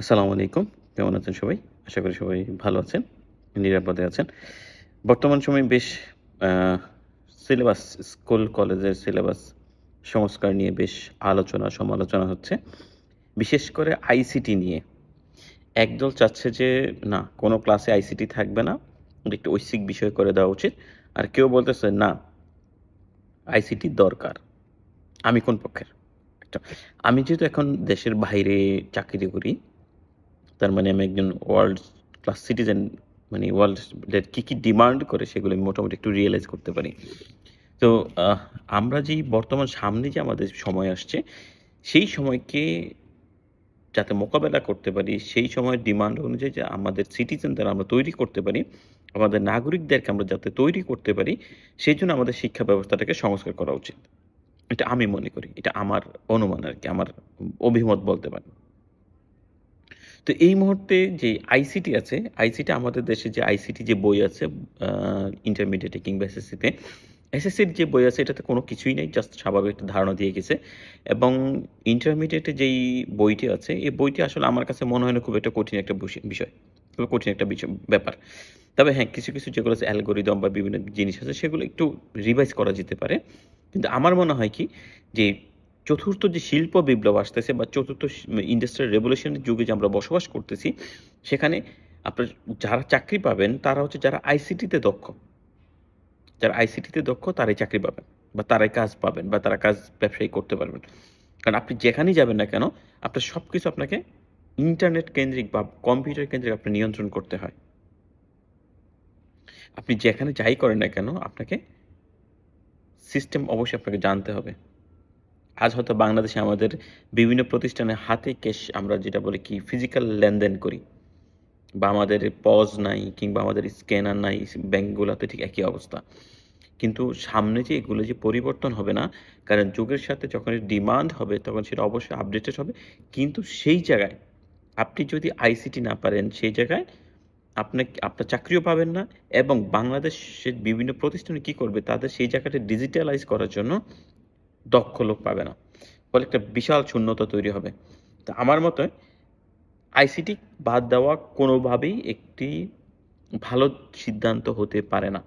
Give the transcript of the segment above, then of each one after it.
আসসালামু আলাইকুম কেমন আছেন সবাই আশা করি সবাই ভালো আছেন নিরাপদে আছেন বর্তমান সময়ে বেশ সিলেবাস স্কুল কলেজের সিলেবাস সংস্কার নিয়ে বেশ আলোচনা সমালোচনা হচ্ছে বিশেষ করে আইসিটি নিয়ে একদল চাচ্ছে যে না কোনো ক্লাসে আইসিটি থাকবে না একটু ঐচ্ছিক বিষয় করে দেওয়া উচিত আর কেউ বলতেছে না আইসিটি দরকার আমি কোন পক্ষের আমি যেহেতু এখন দেশের বাইরে চাকরি করি তার মানে আমি একজন ওয়ার্ল্ড ক্লাস সিটিজেন মানে ওয়ার্ল্ড কী কী ডিমান্ড করে সেগুলো আমি মোটামুটি একটু রিয়েলাইজ করতে পারি তো আমরা যেই বর্তমান সামনে যে আমাদের সময় আসছে সেই সময়কে যাতে মোকাবেলা করতে পারি সেই সময়ের ডিমান্ড অনুযায়ী যে আমাদের সিটিজেনদের আমরা তৈরি করতে পারি আমাদের নাগরিকদেরকে আমরা যাতে তৈরি করতে পারি সেই জন্য আমাদের শিক্ষা ব্যবস্থাটাকে সংস্কার করা উচিত এটা আমি মনে করি এটা আমার অনুমান আর কি আমার অভিমত বলতে পারি তো এই মুহূর্তে যে আইসিটি আছে আইসিটি আমাদের দেশে যে আইসিটি যে বই আছে ইন্টারমিডিয়েটে কিংবা এসএসসিতে এসএসসির যে বই আছে এটাতে কোনো কিছুই নেই জাস্ট স্বাভাবিক একটা ধারণা দিয়ে গেছে এবং ইন্টারমিডিয়েটে যেই বইটি আছে এই বইটি আসলে আমার কাছে মনে হয় না খুব একটা কঠিন একটা বিষয় খুব কঠিন একটা বিষয় ব্যাপার তবে হ্যাঁ কিছু কিছু যেগুলো আছে অ্যালগোরিদম বা বিভিন্ন জিনিস আছে সেগুলো একটু রিভাইজ করা যেতে পারে কিন্তু আমার মনে হয় কি যে চতুর্থ যে শিল্প বিপ্লব আসতেছে বা চতুর্থ ইন্ডাস্ট্রিয়াল রেভলিউশনের যুগে যে আমরা বসবাস করতেছি সেখানে আপনার যারা চাকরি পাবেন তারা হচ্ছে যারা আইসিটিতে দক্ষ যারা আইসিটিতে দক্ষ তারাই চাকরি পাবেন বা তারাই কাজ পাবেন বা তারা কাজ ব্যবসায়ী করতে পারবেন কারণ আপনি যেখানেই যাবেন না কেন আপনার সব কিছু আপনাকে ইন্টারনেট কেন্দ্রিক বা কম্পিউটার কেন্দ্রিক আপনি নিয়ন্ত্রণ করতে হয় আপনি যেখানে যাই করেন না কেন আপনাকে সিস্টেম অবশ্যই আপনাকে জানতে হবে আজ হয়তো বাংলাদেশে আমাদের বিভিন্ন প্রতিষ্ঠানে হাতে ক্যাশ আমরা যেটা বলি কি ফিজিক্যাল লেনদেন করি বা আমাদের পজ নাই কিংবা আমাদের স্ক্যানার নাই ব্যাঙ্কগুলোতে ঠিক একই অবস্থা কিন্তু সামনে যে এগুলো যে পরিবর্তন হবে না কারণ যুগের সাথে যখন ডিমান্ড হবে তখন সেটা অবশ্যই আপডেটেড হবে কিন্তু সেই জায়গায় আপনি যদি আইসিটি না পারেন সেই জায়গায় আপনাকে আপনার চাকরিও পাবেন না এবং বাংলাদেশের বিভিন্ন প্রতিষ্ঠানে কি করবে তাদের সেই জায়গাটা ডিজিটালাইজ করার জন্য দক্ষ লোক পাবে না ফলে একটা বিশাল শূন্যতা তৈরি হবে তো আমার মতে আইসিটি বাদ দেওয়া কোনোভাবেই একটি ভালো সিদ্ধান্ত হতে পারে না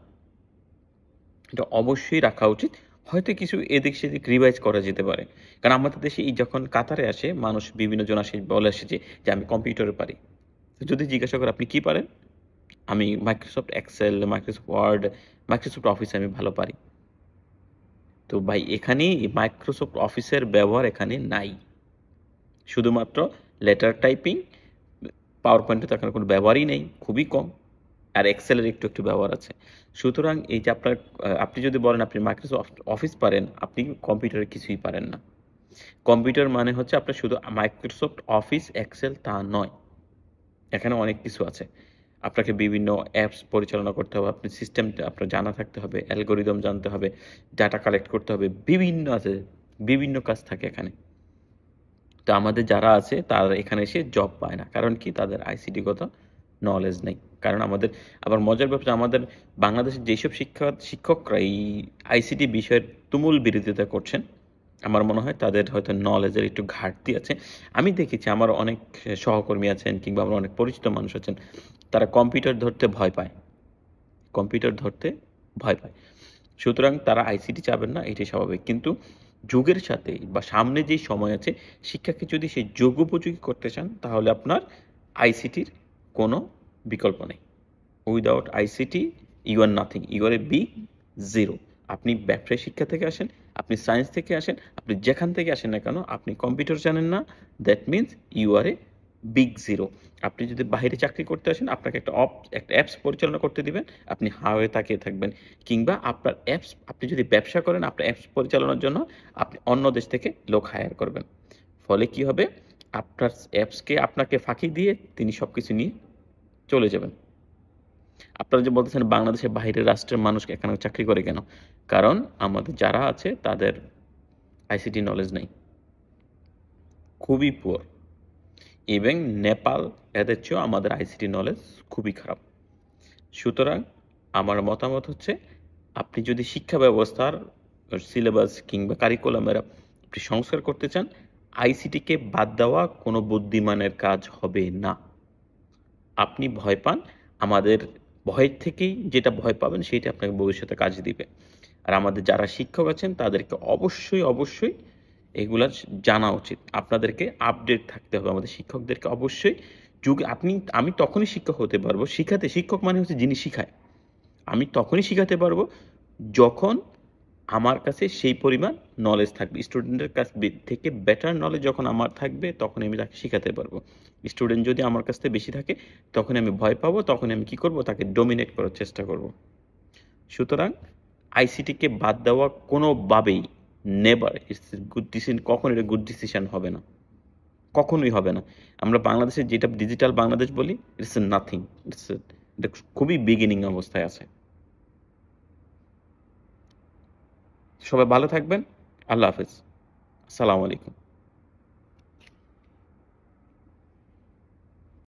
এটা অবশ্যই রাখা উচিত হয়তো কিছু এদিক সেদিক রিভাইজ করা যেতে পারে কারণ আমাদের দেশে এই যখন কাতারে আসে মানুষ বিভিন্ন জন আসে বলে আসে যে আমি কম্পিউটারে পারি যদি জিজ্ঞাসা করে আপনি কি পারেন আমি Microsoft Excel Microsoft Word Microsoft Office আমি ভালো পারি তো ভাই এখানে মাইক্রোসফট অফিসের ব্যবহার এখানে নাই শুধুমাত্র লেটার টাইপিং পাওয়ার পয়েন্টে তো এখানে কোনো ব্যবহারই নেই খুবই কম আর এক্সেলের একটু একটু ব্যবহার আছে সুতরাং এই যে আপনার আপনি যদি বলেন আপনি মাইক্রোসফট অফিস পারেন আপনি কম্পিউটারে কিছুই পারেন না কম্পিউটার মানে হচ্ছে আপনার শুধু মাইক্রোসফট অফিস এক্সেল তা নয় এখানে অনেক কিছু আছে আপনাকে বিভিন্ন অ্যাপস পরিচালনা করতে হবে আপনি সিস্টেমটা আপনার জানা থাকতে হবে অ্যালগোরিদম জানতে হবে ডাটা কালেক্ট করতে হবে বিভিন্ন আছে বিভিন্ন কাজ থাকে এখানে তো আমাদের যারা আছে তারা এখানে এসে জব পায় না কারণ কি তাদের আইসিটিগত নলেজ নেই কারণ আমাদের আবার মজার ব্যাপার আমাদের বাংলাদেশের যেসব শিক্ষক শিক্ষকরা এই আইসিটি বিষয়ের তুমুল বিরোধিতা করছেন আমার মনে হয় তাদের হয়তো নলেজের একটু ঘাটতি আছে আমি দেখেছি আমার অনেক সহকর্মী আছেন কিংবা আমার অনেক পরিচিত মানুষ আছেন তারা কম্পিউটার ধরতে ভয় পায় কম্পিউটার ধরতে ভয় পায় সুতরাং তারা আইসিটি চাবেন না এটি স্বাভাবিক কিন্তু যুগের সাথে বা সামনে যে সময় আছে শিক্ষাকে যদি সেই যোগ উপযোগী করতে চান তাহলে আপনার আইসিটির কোনো বিকল্প নেই without ICT you are nothing you are a big zero আপনি ব্যবসায় শিক্ষা থেকে আসেন আপনি সায়েন্স থেকে আসেন আপনি যেখান থেকে আসেন না কেন আপনি কম্পিউটার জানেন না that means you are a big zero আপনি যদি বাইরে চাকরি করতে আসেন আপনাকে একটা অপ একটা অ্যাপস পরিচালনা করতে দিবেন আপনি হাওয়ে তাকিয়ে থাকবেন কিংবা আপনার অ্যাপস আপনি যদি ব্যবসা করেন আপনার অ্যাপস পরিচালনার জন্য আপনি অন্য দেশ থেকে লোক হায়ার করবেন ফলে কি হবে আপনার অ্যাপসকে আপনাকে ফাঁকি দিয়ে তিনি সব কিছু নিয়ে চলে যাবেন আপনারা যে বলতেছেন বাংলাদেশের বাহিরের রাষ্ট্রের মানুষ এখানে চাকরি করে কেন কারণ আমাদের যারা আছে তাদের আইসিটি নলেজ নেই খুবই পুয়ার ইভেন নেপাল এদের চেয়েও আমাদের আইসিটি নলেজ খুবই খারাপ সুতরাং আমার মতামত হচ্ছে আপনি যদি শিক্ষা ব্যবস্থার সিলেবাস কিংবা কারিকুলামের আপনি সংস্কার করতে চান আইসিটিকে বাদ দেওয়া কোনো বুদ্ধিমানের কাজ হবে না আপনি ভয় পান আমাদের ভয়ের থেকেই যেটা ভয় পাবেন সেটা আপনাকে ভবিষ্যতে কাজ দিবে আর আমাদের যারা শিক্ষক আছেন তাদেরকে অবশ্যই অবশ্যই এগুলা জানা উচিত আপনাদেরকে আপডেট থাকতে হবে আমাদের শিক্ষকদেরকে অবশ্যই যুগে আপনি আমি তখনই শিক্ষক হতে পারবো শিখাতে শিক্ষক মানে হচ্ছে যিনি শিখায় আমি তখনই শিখাতে পারবো যখন আমার কাছে সেই পরিমাণ নলেজ থাকবে স্টুডেন্টের কাছ থেকে বেটার নলেজ যখন আমার থাকবে তখন আমি তাকে শেখাতে পারবো স্টুডেন্ট যদি আমার কাছ থেকে বেশি থাকে তখন আমি ভয় পাবো তখন আমি কি করব তাকে ডোমিনেট করার চেষ্টা করব সুতরাং আইসিটিকে বাদ দেওয়া কোনোভাবেই নেবার ইটস গুড ডিসিশন কখন এটা গুড ডিসিশন হবে না কখনোই হবে না আমরা বাংলাদেশে যেটা ডিজিটাল বাংলাদেশ বলি ইটস নাথিং ইটস এটা খুবই বিগিনিং অবস্থায় আছে সবাই ভালো থাকবেন আল্লাহ হাফেজ আসসালামু আলাইকুম